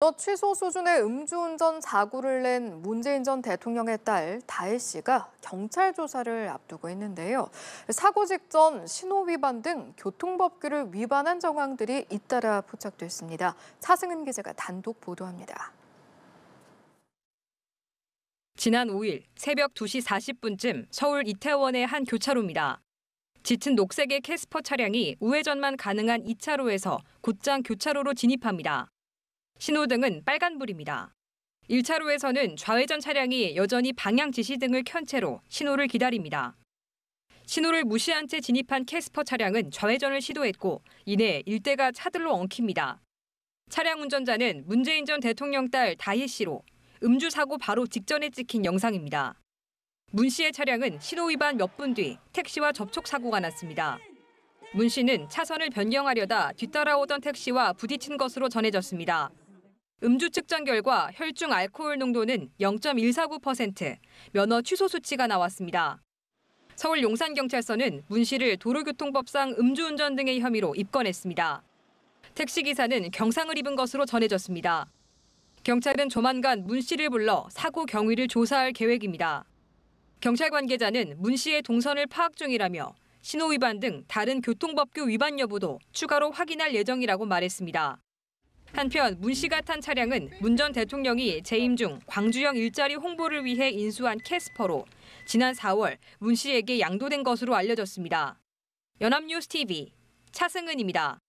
또 취소 수준의 음주운전 사고를 낸 문재인 전 대통령의 딸 다혜 씨가 경찰 조사를 앞두고 있는데요. 사고 직전 신호 위반 등 교통법규를 위반한 정황들이 잇따라 포착됐습니다. 차승은 기자가 단독 보도합니다. 지난 5일 새벽 2시 40분쯤 서울 이태원의 한 교차로입니다. 짙은 녹색의 캐스퍼 차량이 우회전만 가능한 2차로에서 곧장 교차로로 진입합니다. 신호등은 빨간불입니다. 1차로에서는 좌회전 차량이 여전히 방향 지시등을 켠 채로 신호를 기다립니다. 신호를 무시한 채 진입한 캐스퍼 차량은 좌회전을 시도했고 이내 일대가 차들로 엉킵니다. 차량 운전자는 문재인 전 대통령 딸 다혜 씨로 음주 사고 바로 직전에 찍힌 영상입니다. 문 씨의 차량은 신호 위반 몇 분 뒤 택시와 접촉 사고가 났습니다. 문 씨는 차선을 변경하려다 뒤따라오던 택시와 부딪힌 것으로 전해졌습니다. 음주 측정 결과 혈중 알코올 농도는 0.149%, 면허 취소 수치가 나왔습니다. 서울 용산경찰서는 문 씨를 도로교통법상 음주운전 등의 혐의로 입건했습니다. 택시기사는 경상을 입은 것으로 전해졌습니다. 경찰은 조만간 문 씨를 불러 사고 경위를 조사할 계획입니다. 경찰 관계자는 문 씨의 동선을 파악 중이라며 신호위반 등 다른 교통법규 위반 여부도 추가로 확인할 예정이라고 말했습니다. 한편 문 씨가 탄 차량은 문 전 대통령이 재임 중 광주형 일자리 홍보를 위해 인수한 캐스퍼로 지난 4월 문 씨에게 양도된 것으로 알려졌습니다. 연합뉴스 TV 차승은입니다.